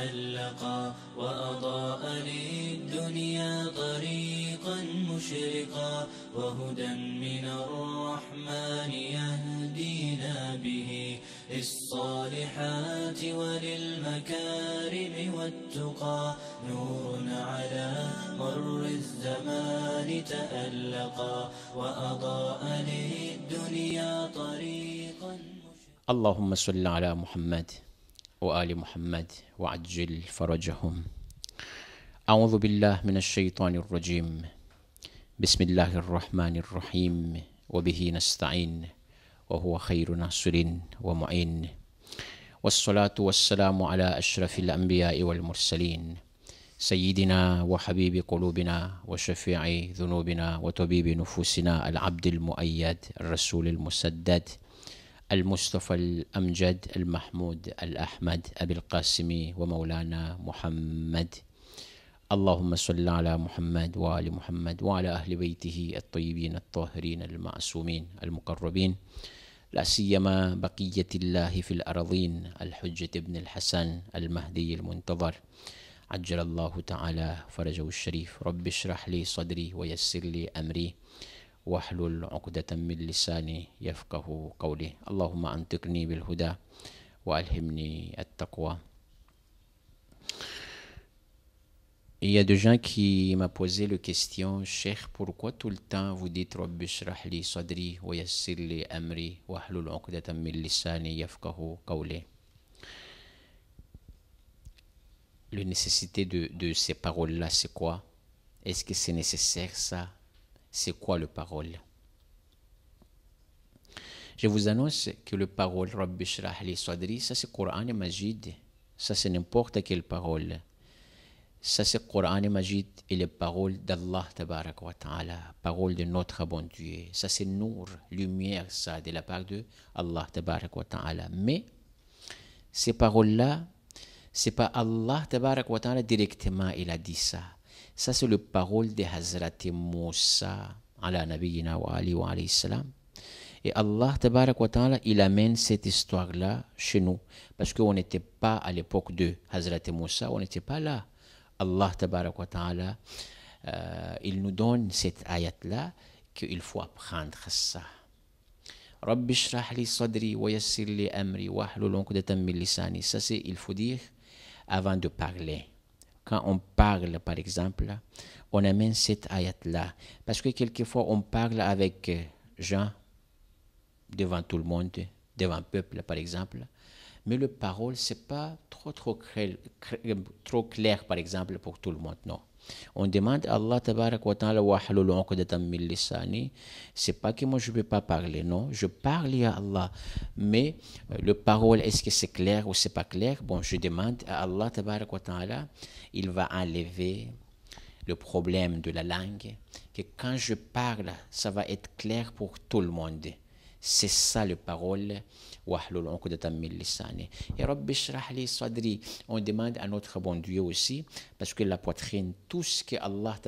تألقا وأضاء للدنيا طريقا مشرقا وهدى من الرحمن يهدينا به للصالحات وللمكارم والتقى نور على مر الزمان تألقا وأضاء للدنيا طريقا اللهم صل على محمد وآل محمد وعجل فرجهم أعوذ بالله من الشيطان الرجيم بسم الله الرحمن الرحيم وبه نستعين وهو خير ناصر ومعين والصلاة والسلام على أشرف الأنبياء والمرسلين سيدنا وحبيب قلوبنا وشفيع ذنوبنا وطبيب نفوسنا العبد المؤيد الرسول المسدد المصطفى الأمجد المحمود الأحمد أبي القاسم ومولانا محمد اللهم صل على محمد وآل محمد وعلى أهل بيته الطيبين الطاهرين المعصومين المقربين لا سيما بقية الله في الأرضين الحجة بن الحسن المهدي المنتظر عجل الله تعالى فرجه الشريف رب اشرح لي صدري ويسر لي أمري واحلل عقدة من لساني يفقه قولي اللهم أنطقني بالهدى وألهمني التقوى Il y a des gens qui m'ont posé la question, Cheikh, pourquoi tout le temps vous dites Rabbi shrahli sadri wa yassirli amri wa hlul Millisani, min lisani yafqahu qawli. La nécessité de, de ces paroles-là, c'est quoi Est-ce que c'est nécessaire ça c'est quoi le parole Je vous annonce que le parole, Rabbi Sadri, ça c'est Coran et Majid. Ça c'est n'importe quelle parole. Ça c'est Coran et Majid et les paroles d'Allah Tabarak Ta'ala, paroles de notre bon Dieu. Ça c'est Nour, lumière, ça de la part de Allah Ta'ala. Mais ces paroles-là, c'est pas Allah Ta'ala directement, il a dit ça ça, c'est le parole de Hazrat Moussa, ala nabiyina wa ali wa alayhi salam. Et Allah, tabarak wa ta'ala, il amène cette histoire-là chez nous. Parce qu'on n'était pas à l'époque de Hazrat Moussa, on n'était pas là. Allah, tabarak wa ta'ala, euh, il nous donne cette ayat-là qu'il faut apprendre ça. Rabbi shrah li sadri wa yassir li amri wa hlul Ça, c'est, il faut dire avant de parler quand on parle, par exemple, on amène cette ayat-là. Parce que quelquefois, on parle avec gens euh, devant tout le monde, devant le peuple, par exemple. Mais le parole, ce n'est pas trop, trop, trop clair, par exemple, pour tout le monde, non. On demande à Allah Tabarak wa C'est pas que moi je ne vais pas parler, non. Je parle à Allah. Mais euh, le parole, est-ce que c'est clair ou c'est pas clair Bon, je demande à Allah Tabarak Il va enlever le problème de la langue. Que quand je parle, ça va être clair pour tout le monde. C'est ça les parole. On demande à notre bon Dieu aussi, parce que la poitrine, tout ce que Allah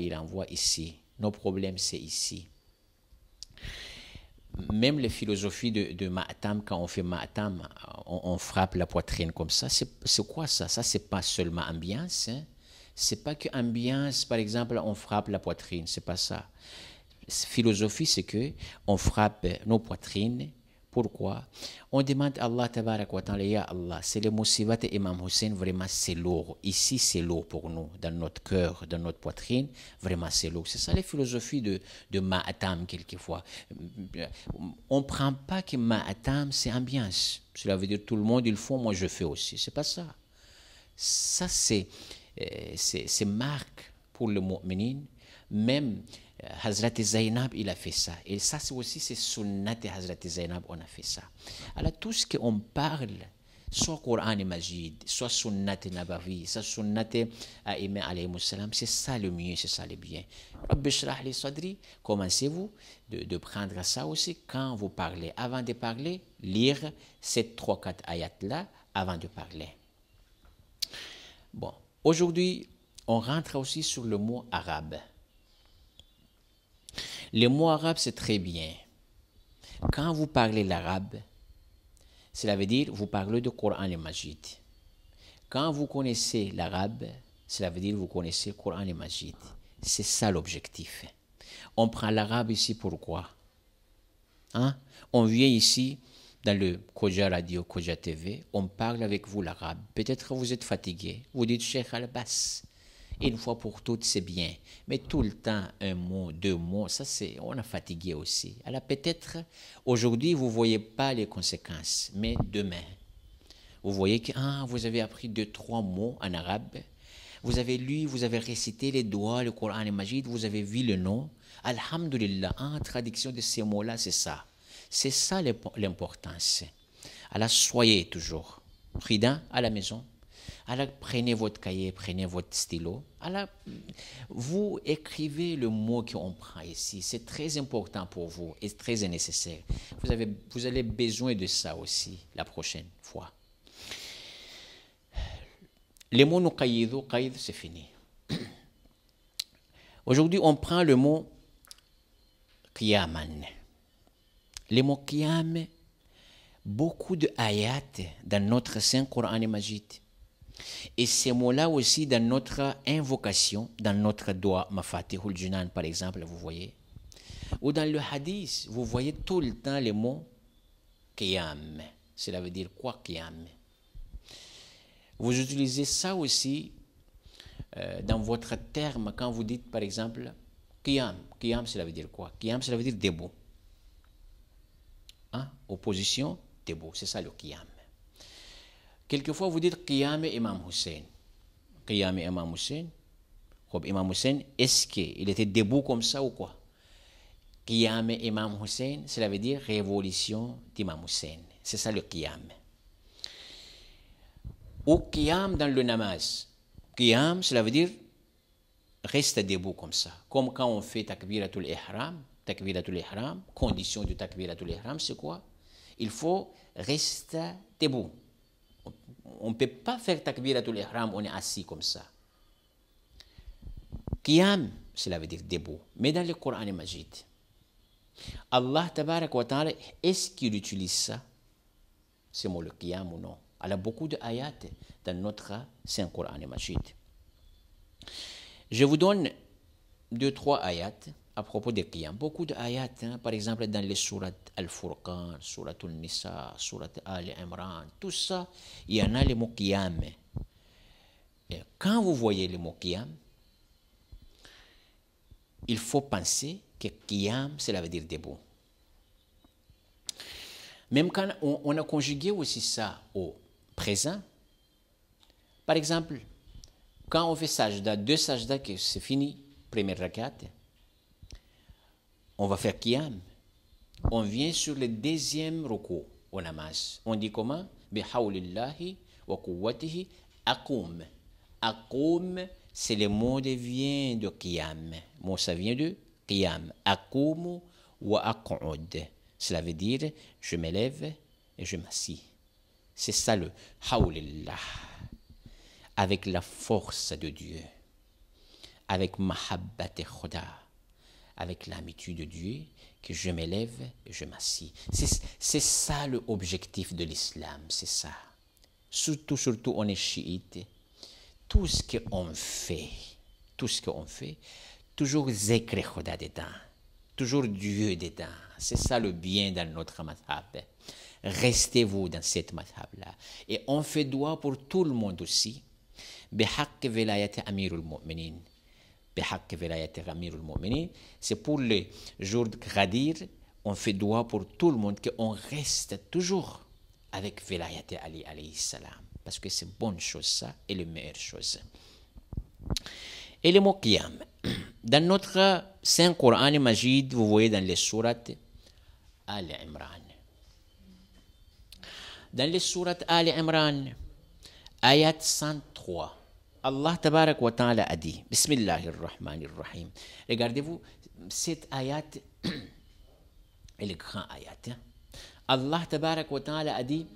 il envoie ici, nos problèmes, c'est ici. Même les philosophies de, Ma'atam, quand on fait Ma'atam, on, frappe la poitrine comme ça. C'est quoi ça Ça, c'est pas seulement ambiance. Hein. C'est pas que ambiance, par exemple, on frappe la poitrine. C'est pas ça philosophie, c'est que on frappe nos poitrines. Pourquoi On demande à Allah, Allah, c'est le Sivat et Imam Hussein, vraiment c'est lourd. Ici, c'est lourd pour nous, dans notre cœur, dans notre poitrine, vraiment c'est lourd. C'est ça la philosophie de, de Ma'atam, quelquefois. On ne prend pas que Ma'atam, c'est ambiance. Cela veut dire tout le monde, il faut, moi je fais aussi. C'est pas ça. Ça, c'est, euh, c'est, marque pour le mu'minin. Même euh, Hazrat Zainab, il a fait ça. Et ça aussi, c'est Sunnat de Hazrat Zainab, on a fait ça. Alors, tout ce qu'on parle, soit Coran et Majid, soit Sunnat Nabavi, Nabawi, soit Sunnat et euh, alayhi c'est ça le mieux, c'est ça le bien. commencez-vous de, de, prendre ça aussi quand vous parlez. Avant de parler, lire ces trois, quatre ayats-là avant de parler. Bon, aujourd'hui, on rentre aussi sur le mot arabe. Le mot arabe c'est très bien. Quand vous parlez l'arabe, cela veut dire vous parlez du Coran et Majid. Quand vous connaissez l'arabe, cela veut dire vous connaissez le Coran et Majid. C'est ça l'objectif. On prend l'arabe ici pourquoi hein? On vient ici dans le Koja Radio, Koja TV, on parle avec vous l'arabe. Peut-être que vous êtes fatigué, vous dites Cheikh Al-Bass une fois pour toutes, c'est bien. Mais tout le temps, un mot, deux mots, ça c'est, on a fatigué aussi. Alors peut-être aujourd'hui, vous ne voyez pas les conséquences, mais demain, vous voyez que ah, vous avez appris deux, trois mots en arabe. Vous avez lu, vous avez récité les doigts, le Coran et Majid, vous avez vu le nom. Alhamdulillah, en traduction de ces mots-là, c'est ça. C'est ça l'importance. Alors soyez toujours prudent à la maison, alors prenez votre cahier, prenez votre stylo. Alors vous écrivez le mot qu'on prend ici. C'est très important pour vous et très nécessaire. Vous avez, vous besoin de ça aussi la prochaine fois. Les mots nukaïdo, cahiers, c'est fini. Aujourd'hui, on prend le mot Kiyaman. Le mot qiyam, beaucoup de ayat dans notre Saint Coran et majid et ces mots-là aussi, dans notre invocation, dans notre doigt, Mafatihul Junan, par exemple, vous voyez, ou dans le hadith, vous voyez tout le temps les mots Qiyam. Cela veut dire quoi Qiyam Vous utilisez ça aussi euh, dans votre terme quand vous dites, par exemple, Qiyam. Qiyam, cela veut dire quoi Qiyam, cela veut dire debout. Hein? Opposition, debout. C'est ça le Qiyam. Quelquefois, vous dites Qiyam Imam Hussein. Qiyam Imam Hussein. Qiyam Imam Hussein, est-ce qu'il était debout comme ça ou quoi Qiyam Imam Hussein, cela veut dire révolution d'Imam Hussein. C'est ça le Qiyam. Ou Qiyam dans le namaz. Qiyam, cela veut dire reste debout comme ça. Comme quand on fait Takbiratul Ihram, Takbiratul Ihram, condition du Takbiratul Ihram, c'est quoi Il faut rester debout on ne peut pas faire Takbir à tous les rames. on est assis comme ça. Qiyam, cela veut dire debout. Mais dans le Coran et Majid, Allah wa ta'ala, est-ce qu'il utilise ça C'est mot le qiyam ou non y a beaucoup de ayats dans notre Saint Coran et Majid. Je vous donne deux, trois ayats à propos des clients. Beaucoup de hein. par exemple dans les sourates Al-Furqan, Surat Al-Nisa, Surat Al-Imran, tout ça, il y en a les mots qiyam. quand vous voyez les mots qiyam, il faut penser que qiyam, cela veut dire debout. Même quand on, a conjugué aussi ça au présent, par exemple, quand on fait sajda, deux sajda, que c'est fini, première rakat, on va faire qiyam. On vient sur le deuxième recours, on amasse. On dit comment Bihawlillahi wa kuwatihi akoum. Akoum, c'est le mot qui vient de qiyam. Moi ça vient de qiyam. Akoum wa akoud. Cela veut dire je m'élève et je m'assis. C'est ça le hawlillah. Avec la force de Dieu. Avec mahabbat et avec l'amitié de Dieu que je m'élève et je m'assis. C'est ça l'objectif de l'islam, c'est ça. Surtout, surtout, on est chiite. Tout ce qu'on fait, tout ce qu'on fait, toujours Zekre Khoda dedans, toujours Dieu dedans. C'est ça le bien dans notre madhab. Restez-vous dans cette madhab-là. Et on fait droit pour tout le monde aussi. Bihaq amirul mu'minin » C'est pour le jour de Khadir, on fait droit pour tout le monde qu'on reste toujours avec Velayat Ali alayhi salam. Parce que c'est bonne chose ça et la meilleure chose. Et le mot Qiyam. Dans notre Saint-Coran Majid, vous voyez dans les sourates Al-Imran. Dans les sourates Al-Imran, ayat 103. الله تبارك وتعالى أدي بسم الله الرحمن الرحيم regardez-vous ست آيات الكخان آيات الله تبارك وتعالى أدي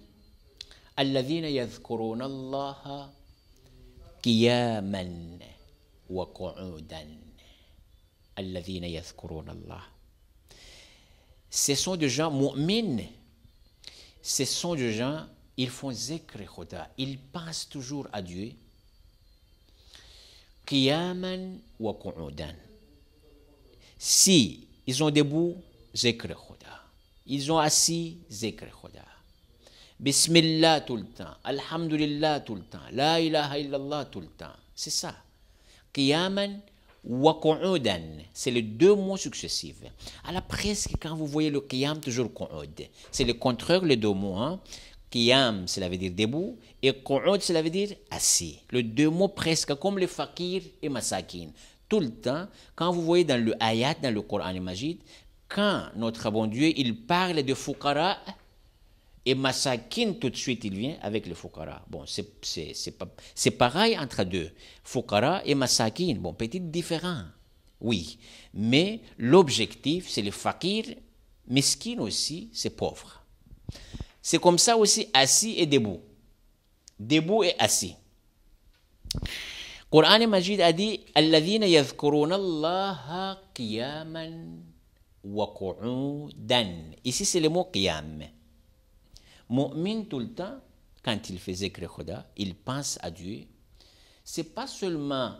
الذين يذكرون الله قياما وقعودا الذين يذكرون الله Ce sont des gens mu'mines. Ce sont des gens, ils font zikr khuda. Ils pensent toujours à Dieu. Qiyaman wa qu'udan. Si ils ont debout, zikr Khoda. Ils ont assis, zikr Khoda. Bismillah tout le temps. Alhamdulillah tout le temps. La ilaha illallah tout le temps. C'est ça. Qiyaman wa qu'udan. C'est les deux mots successifs. À la presque, quand vous voyez le qiyam, toujours qu'ud. C'est le contraire, les deux mots. Hein? Qiyam, cela veut dire debout, et qu'oud, cela veut dire assis. Le deux mots presque comme le fakir et masakin. Tout le temps, quand vous voyez dans le ayat, dans le Coran et Majid, quand notre bon Dieu, il parle de fukara et masakin, tout de suite, il vient avec le fukara. Bon, c'est pareil entre deux. Fukara et masakin. Bon, petit différent, oui. Mais l'objectif, c'est le fakir, meskin » aussi, c'est pauvre. C'est comme ça aussi assis et debout. Debout et assis. Coran Majid a dit Alladhina yadhkuruna Allah qiyaman wa qu'udan. Ici, c'est le mot qiyam. Mu'min, tout le temps, quand il faisait Krekhoda, il pense à Dieu. C'est pas seulement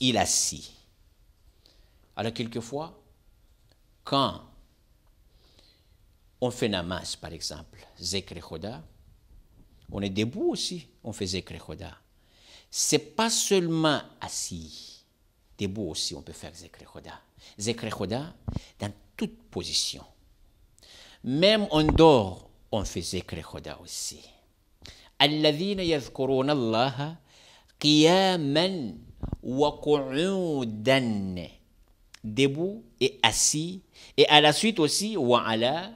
il assis. Alors, quelquefois, quand on fait Namas, par exemple, Choda. On est debout aussi, on fait Ce C'est pas seulement assis. Debout aussi, on peut faire Zekre khoda dans toute position. Même on dort, on fait khoda aussi. yadhkuruna يذكرون wa wa qu'udan. debout et assis et à la suite aussi wa ala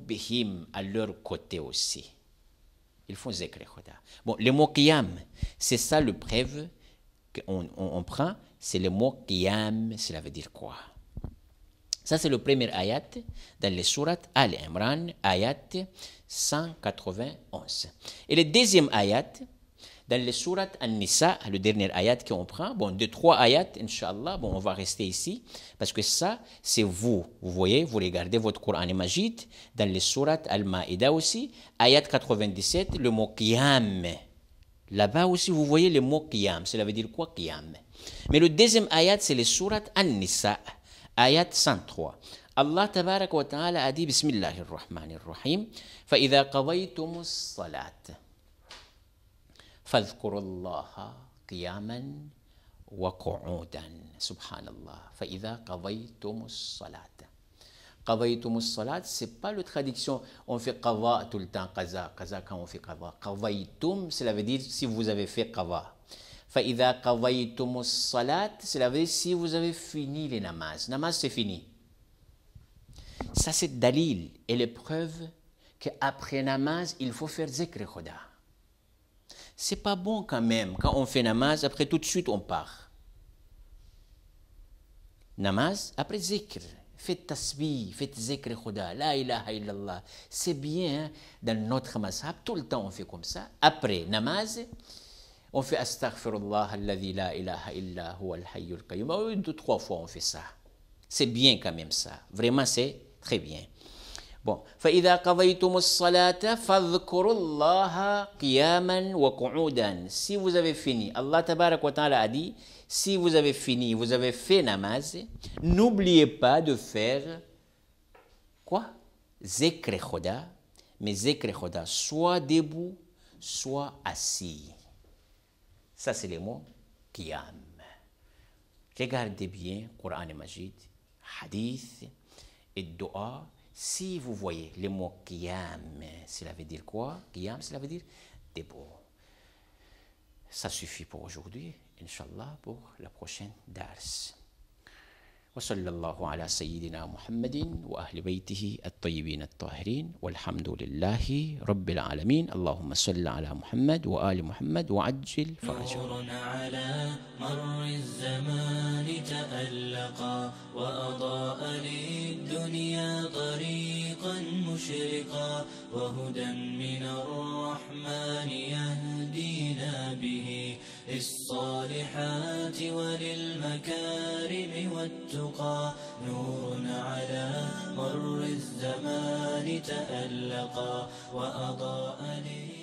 Bihim à leur côté aussi. Ils font zekrekhoda. Bon, le mot qiyam, c'est ça le preuve qu'on on, prend, c'est le mot qiyam, cela veut dire quoi Ça, c'est le premier ayat dans les surat Al-Imran, ayat 191. Et le deuxième ayat, dans les surat An-Nisa, le dernier ayat qu'on prend, bon, deux, trois ayats, inshallah bon, on va rester ici, parce que ça, c'est vous. Vous voyez, vous regardez votre Coran et dans les surat Al-Ma'ida aussi, ayat 97, le mot Qiyam. Là-bas aussi, vous voyez le mot Qiyam. Cela veut dire quoi, Qiyam Mais le deuxième ayat, c'est les surat An-Nisa, ayat 103. الله تبارك وتعالى أدي بسم الله الرحمن salat » فاذكروا الله قياما وقعودا Subhanallah. الله فإذا salat. الصلاة salat Ce c'est pas la traduction on fait قضاء tout le temps Qaza » kaza quand on fait قضاء قضيتم cela veut dire si vous avez fait قضاء فإذا قضيتم salat » cela veut dire si vous avez fini les namaz namaz c'est fini ça c'est dalil et l'épreuve qu'après namaz il faut faire zikr Khoda. C'est pas bon quand même. Quand on fait namaz, après tout de suite on part. Namaz, après zikr. Faites tasbih, faites zikr khuda, la ilaha illallah. C'est bien, hein. dans notre mazhab, tout le temps on fait comme ça. Après namaz, on fait astaghfirullah alladhi la ilaha illa huwa al-hayyul ou Deux, trois fois on fait ça. C'est bien quand même ça. Vraiment, c'est très bien. Bon. فإذا قضيتم الصلاة فاذكروا الله قياما وقعودا. Si vous avez fini, Allah تبارك وتعالى ta'ala a dit, si vous avez fini, vous avez fait namaz, n'oubliez pas de faire quoi ذكر خدا. Mais ذكر خدا, soit debout, soit assis. Ça, c'est le mot قيام. Regardez bien Coran et Majid, hadith et dua. Si vous voyez le mot Qiyam, cela veut dire quoi Qiyam, cela veut dire debout. Ça suffit pour aujourd'hui, inshallah pour la prochaine Dars. وصلى الله على سيدنا محمد وأهل بيته الطيبين الطاهرين والحمد لله رب العالمين اللهم صل على محمد وآل محمد وعجل فرجه نور على مر الزمان تألقا وأضاء للدنيا طريقا مشرقا وهدى من الرحمن يهدينا به للصالحات وللمكارم والتقى نور على مر الزمان تألقا وأضاء لي